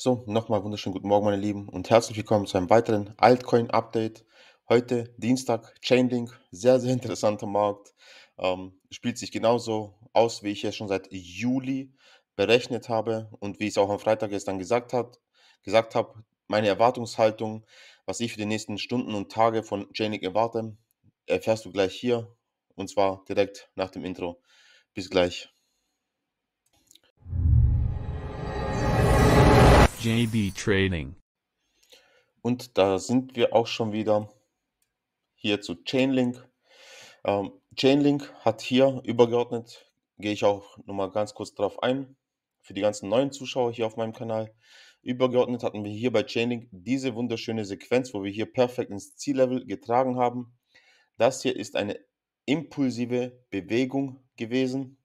So, nochmal wunderschönen guten Morgen, meine Lieben, und herzlich willkommen zu einem weiteren Altcoin-Update. Heute Dienstag, Chainlink, sehr, sehr interessanter Markt. Ähm, spielt sich genauso aus, wie ich es schon seit Juli berechnet habe und wie ich es auch am Freitag gestern gesagt, hat, gesagt habe. Meine Erwartungshaltung, was ich für die nächsten Stunden und Tage von Chainlink erwarte, erfährst du gleich hier und zwar direkt nach dem Intro. Bis gleich. JB Trading. Und da sind wir auch schon wieder hier zu Chainlink. Ähm, Chainlink hat hier übergeordnet, gehe ich auch nochmal ganz kurz drauf ein, für die ganzen neuen Zuschauer hier auf meinem Kanal. Übergeordnet hatten wir hier bei Chainlink diese wunderschöne Sequenz, wo wir hier perfekt ins Ziellevel getragen haben. Das hier ist eine impulsive Bewegung gewesen.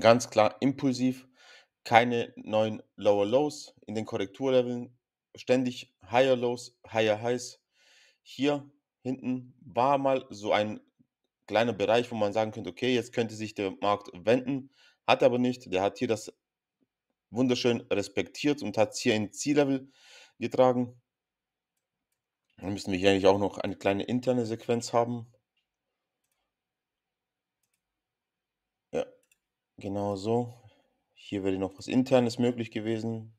Ganz klar impulsiv keine neuen Lower Lows in den Korrekturleveln, ständig Higher Lows, Higher Highs. Hier hinten war mal so ein kleiner Bereich, wo man sagen könnte, okay, jetzt könnte sich der Markt wenden, hat aber nicht. Der hat hier das wunderschön respektiert und hat es hier in Ziellevel getragen. Dann müssen wir hier eigentlich auch noch eine kleine interne Sequenz haben. Ja, genau so. Hier wäre noch was Internes möglich gewesen.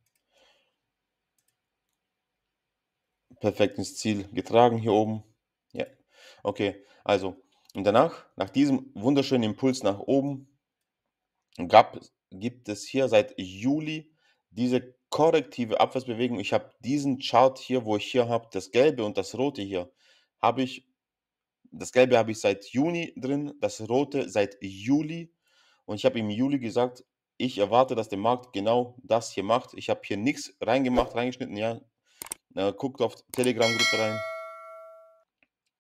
Perfekt ins Ziel getragen hier oben. Ja, okay. Also, und danach, nach diesem wunderschönen Impuls nach oben, gab, gibt es hier seit Juli diese korrektive Abwärtsbewegung. Ich habe diesen Chart hier, wo ich hier habe, das Gelbe und das Rote hier, habe ich, das Gelbe habe ich seit Juni drin, das Rote seit Juli. Und ich habe im Juli gesagt, ich erwarte, dass der Markt genau das hier macht. Ich habe hier nichts reingemacht, reingeschnitten, ja. Na, guckt auf Telegram-Gruppe rein.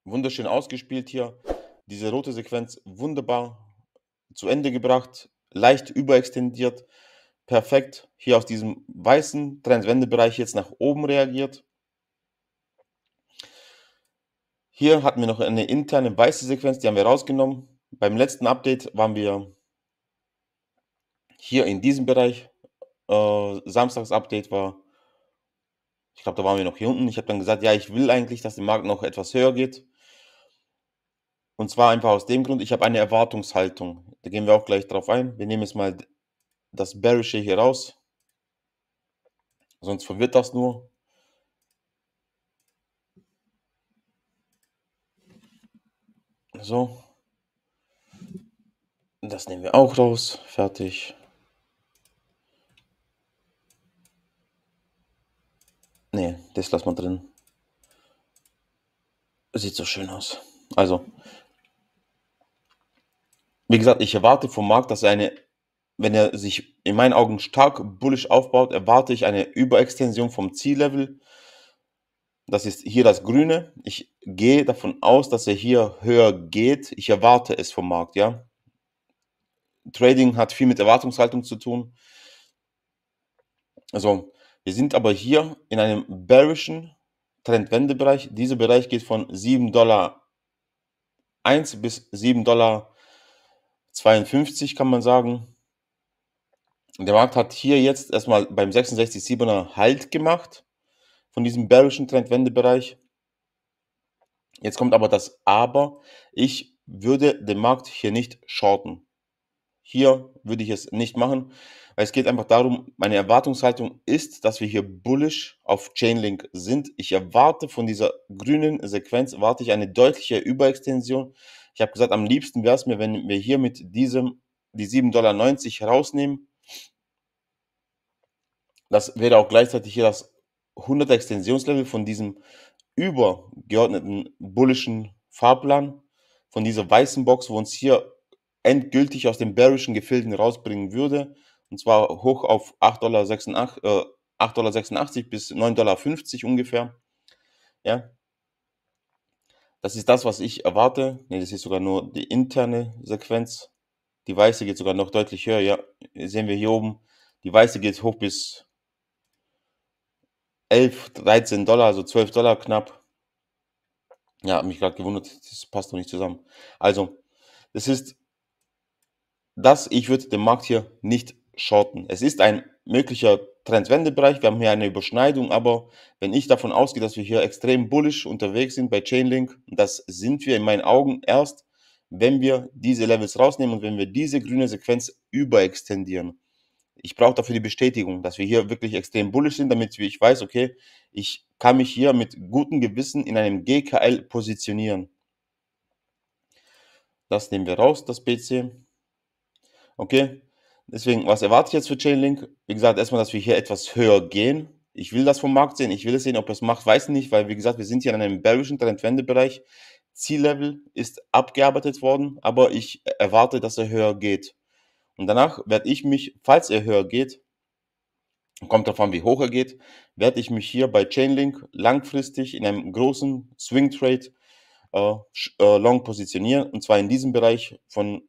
Wunderschön ausgespielt hier. Diese rote Sequenz wunderbar zu Ende gebracht, leicht überextendiert, perfekt. Hier aus diesem weißen Trendwendebereich jetzt nach oben reagiert. Hier hatten wir noch eine interne weiße Sequenz, die haben wir rausgenommen. Beim letzten Update waren wir hier in diesem Bereich äh, Samstags-Update war. Ich glaube, da waren wir noch hier unten. Ich habe dann gesagt, ja, ich will eigentlich, dass der Markt noch etwas höher geht. Und zwar einfach aus dem Grund, ich habe eine Erwartungshaltung. Da gehen wir auch gleich drauf ein. Wir nehmen jetzt mal das Bearische hier raus. Sonst verwirrt das nur. So. Das nehmen wir auch raus. Fertig. Nee, das lassen wir drin. Sieht so schön aus. Also, wie gesagt, ich erwarte vom Markt, dass er eine, wenn er sich in meinen Augen stark bullisch aufbaut, erwarte ich eine Überextension vom Ziellevel. Das ist hier das Grüne. Ich gehe davon aus, dass er hier höher geht. Ich erwarte es vom Markt, ja. Trading hat viel mit Erwartungshaltung zu tun. Also, wir sind aber hier in einem bearischen Trendwendebereich. Dieser Bereich geht von 7,1 Dollar bis 7,52 Dollar kann man sagen. Der Markt hat hier jetzt erstmal beim 66,7er Halt gemacht von diesem bearischen Trendwendebereich. Jetzt kommt aber das Aber. Ich würde den Markt hier nicht shorten. Hier würde ich es nicht machen, weil es geht einfach darum, meine Erwartungshaltung ist, dass wir hier bullish auf Chainlink sind. Ich erwarte von dieser grünen Sequenz, warte ich eine deutliche Überextension. Ich habe gesagt, am liebsten wäre es mir, wenn wir hier mit diesem die 7,90 Dollar rausnehmen. Das wäre auch gleichzeitig hier das 100 Extensionslevel von diesem übergeordneten bullischen Fahrplan, von dieser weißen Box, wo uns hier endgültig aus den bärischen Gefilden rausbringen würde. Und zwar hoch auf 8,86 Dollar, äh, bis 9,50 Dollar ungefähr. Ja. Das ist das, was ich erwarte. Ne, das ist sogar nur die interne Sequenz. Die weiße geht sogar noch deutlich höher. Ja, sehen wir hier oben. Die weiße geht hoch bis 11, 13 Dollar, also 12 Dollar knapp. Ja, mich gerade gewundert, das passt doch nicht zusammen. Also, das ist dass ich würde den Markt hier nicht shorten. Es ist ein möglicher Trendwendebereich, wir haben hier eine Überschneidung, aber wenn ich davon ausgehe, dass wir hier extrem bullisch unterwegs sind bei Chainlink, das sind wir in meinen Augen erst, wenn wir diese Levels rausnehmen und wenn wir diese grüne Sequenz überextendieren. Ich brauche dafür die Bestätigung, dass wir hier wirklich extrem bullisch sind, damit ich weiß, okay, ich kann mich hier mit gutem Gewissen in einem GKL positionieren. Das nehmen wir raus, das BC. Okay? Deswegen, was erwarte ich jetzt für Chainlink? Wie gesagt, erstmal, dass wir hier etwas höher gehen. Ich will das vom Markt sehen. Ich will es sehen, ob es macht, weiß nicht, weil, wie gesagt, wir sind hier in einem bearischen Trendwendebereich. Ziellevel ist abgearbeitet worden, aber ich erwarte, dass er höher geht. Und danach werde ich mich, falls er höher geht, kommt darauf an, wie hoch er geht, werde ich mich hier bei Chainlink langfristig in einem großen Swing Trade äh, äh long positionieren und zwar in diesem Bereich von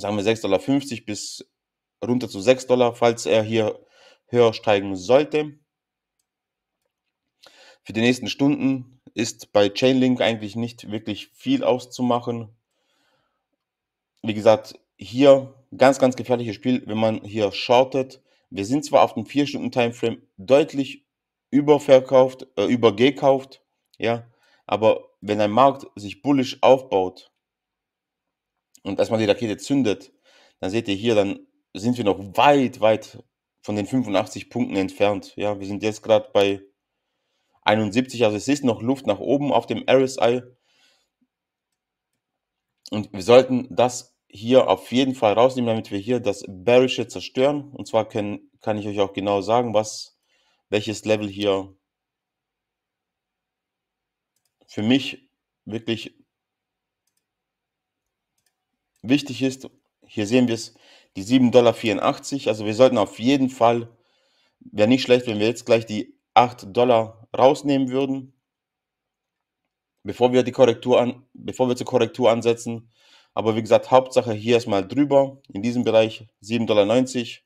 sagen wir 6,50 Dollar bis runter zu 6 Dollar, falls er hier höher steigen sollte. Für die nächsten Stunden ist bei Chainlink eigentlich nicht wirklich viel auszumachen. Wie gesagt, hier ganz, ganz gefährliches Spiel, wenn man hier shortet. Wir sind zwar auf dem 4-Stunden-Timeframe deutlich überverkauft, äh, übergekauft, ja, aber wenn ein Markt sich bullisch aufbaut, und erstmal die Rakete zündet, dann seht ihr hier, dann sind wir noch weit, weit von den 85 Punkten entfernt. Ja, wir sind jetzt gerade bei 71, also es ist noch Luft nach oben auf dem RSI. Und wir sollten das hier auf jeden Fall rausnehmen, damit wir hier das Bearische zerstören. Und zwar können, kann ich euch auch genau sagen, was, welches Level hier für mich wirklich Wichtig ist, hier sehen wir es, die 7,84 Dollar. Also wir sollten auf jeden Fall, wäre nicht schlecht, wenn wir jetzt gleich die 8 Dollar rausnehmen würden, bevor wir, die Korrektur an, bevor wir zur Korrektur ansetzen. Aber wie gesagt, Hauptsache hier erstmal drüber, in diesem Bereich 7,90 Dollar.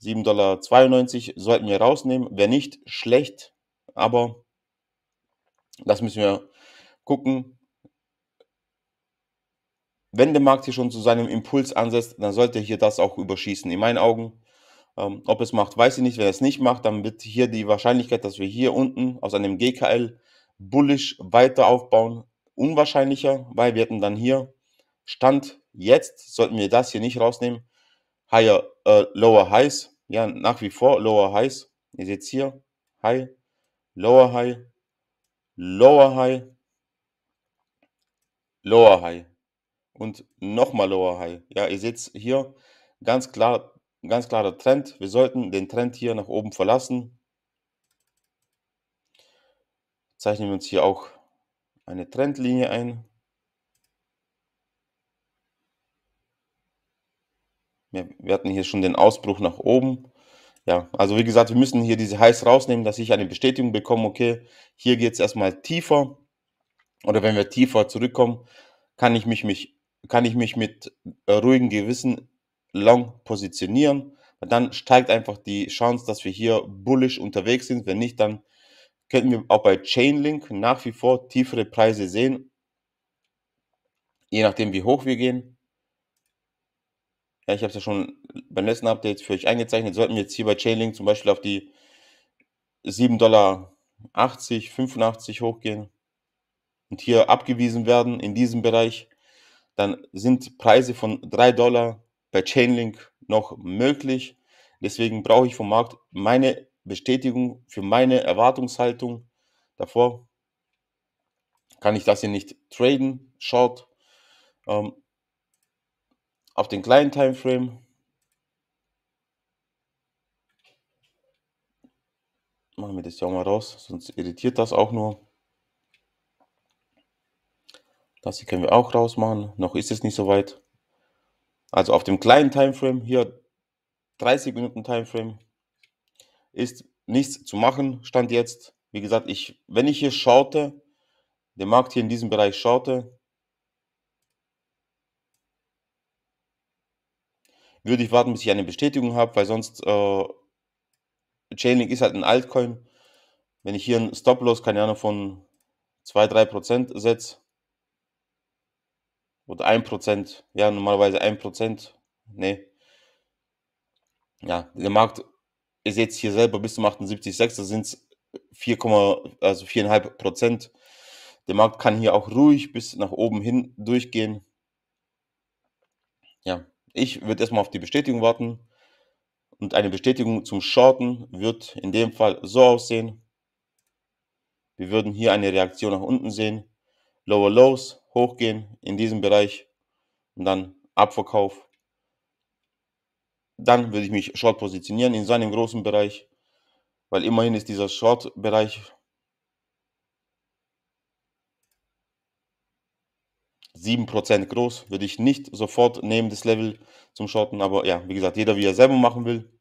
7,92 Dollar sollten wir rausnehmen. Wäre nicht schlecht, aber das müssen wir gucken wenn der Markt hier schon zu seinem Impuls ansetzt, dann sollte er hier das auch überschießen. In meinen Augen, ähm, ob es macht, weiß ich nicht. Wenn er es nicht macht, dann wird hier die Wahrscheinlichkeit, dass wir hier unten aus einem GKL bullisch weiter aufbauen, unwahrscheinlicher, weil wir hätten dann hier Stand jetzt, sollten wir das hier nicht rausnehmen, Higher, äh, Lower Highs, ja, nach wie vor Lower Highs. Ihr seht hier, High, Lower High, Lower High, Lower High und nochmal Lower High. Ja, ihr seht hier ganz klar, ganz klarer Trend. Wir sollten den Trend hier nach oben verlassen. Zeichnen wir uns hier auch eine Trendlinie ein. Wir hatten hier schon den Ausbruch nach oben. Ja, also wie gesagt, wir müssen hier diese Highs rausnehmen, dass ich eine Bestätigung bekomme, okay, hier geht es erstmal tiefer. Oder wenn wir tiefer zurückkommen, kann ich mich, mich kann ich mich mit äh, ruhigem Gewissen long positionieren. Dann steigt einfach die Chance, dass wir hier bullish unterwegs sind. Wenn nicht, dann könnten wir auch bei Chainlink nach wie vor tiefere Preise sehen. Je nachdem, wie hoch wir gehen. Ja, ich habe es ja schon beim letzten Update für euch eingezeichnet. Sollten wir jetzt hier bei Chainlink zum Beispiel auf die 7,80 Dollar, 85 hochgehen und hier abgewiesen werden in diesem Bereich, dann sind Preise von 3 Dollar bei Chainlink noch möglich. Deswegen brauche ich vom Markt meine Bestätigung für meine Erwartungshaltung. Davor kann ich das hier nicht traden, short. Ähm, auf den kleinen Timeframe. Machen wir das ja auch mal raus, sonst irritiert das auch nur. Das hier können wir auch rausmachen. Noch ist es nicht so weit. Also auf dem kleinen Timeframe, hier 30 Minuten Timeframe, ist nichts zu machen, stand jetzt. Wie gesagt, ich, wenn ich hier schaute, der Markt hier in diesem Bereich schaute, würde ich warten, bis ich eine Bestätigung habe, weil sonst äh, Chainlink ist halt ein Altcoin. Wenn ich hier einen Stop-Loss, keine Ahnung, von 2-3% setze, oder 1%. Ja, normalerweise 1%. Nee. Ja, der Markt ist jetzt hier selber bis zum 78,6. Da sind es 4, also 4,5%. Der Markt kann hier auch ruhig bis nach oben hin durchgehen. Ja, ich würde erstmal auf die Bestätigung warten. Und eine Bestätigung zum Shorten wird in dem Fall so aussehen. Wir würden hier eine Reaktion nach unten sehen. Lower Lows, hochgehen in diesem Bereich und dann Abverkauf. Dann würde ich mich Short positionieren in so einem großen Bereich, weil immerhin ist dieser Short-Bereich 7% groß. Würde ich nicht sofort nehmen, das Level zum Shorten, aber ja, wie gesagt, jeder wie er selber machen will.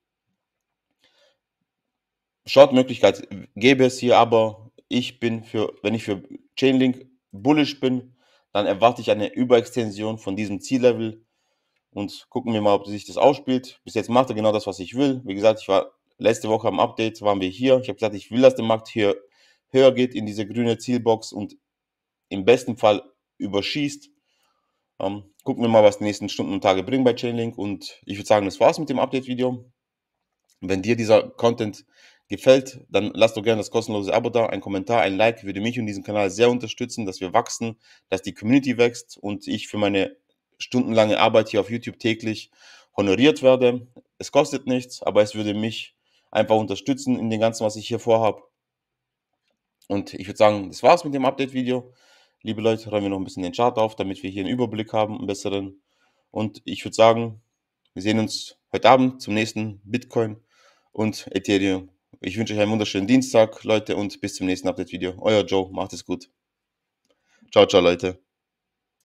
Short-Möglichkeit gäbe es hier, aber ich bin für, wenn ich für Chainlink bullish bin, dann erwarte ich eine Überextension von diesem Ziellevel und gucken wir mal, ob sich das ausspielt. Bis jetzt macht er genau das, was ich will. Wie gesagt, ich war letzte Woche am Update, waren wir hier. Ich habe gesagt, ich will, dass der Markt hier höher geht in diese grüne Zielbox und im besten Fall überschießt. Ähm, gucken wir mal, was die nächsten Stunden und Tage bringen bei Chainlink. Und ich würde sagen, das war's mit dem Update-Video. Wenn dir dieser Content gefällt, dann lasst doch gerne das kostenlose Abo da, ein Kommentar, ein Like würde mich und diesen Kanal sehr unterstützen, dass wir wachsen, dass die Community wächst und ich für meine stundenlange Arbeit hier auf YouTube täglich honoriert werde. Es kostet nichts, aber es würde mich einfach unterstützen in dem Ganzen, was ich hier vorhabe. Und ich würde sagen, das war's mit dem Update-Video. Liebe Leute, räumen wir noch ein bisschen den Chart auf, damit wir hier einen Überblick haben, einen besseren. Und ich würde sagen, wir sehen uns heute Abend zum nächsten Bitcoin und Ethereum ich wünsche euch einen wunderschönen Dienstag, Leute, und bis zum nächsten Update-Video. Euer Joe, macht es gut. Ciao, ciao, Leute.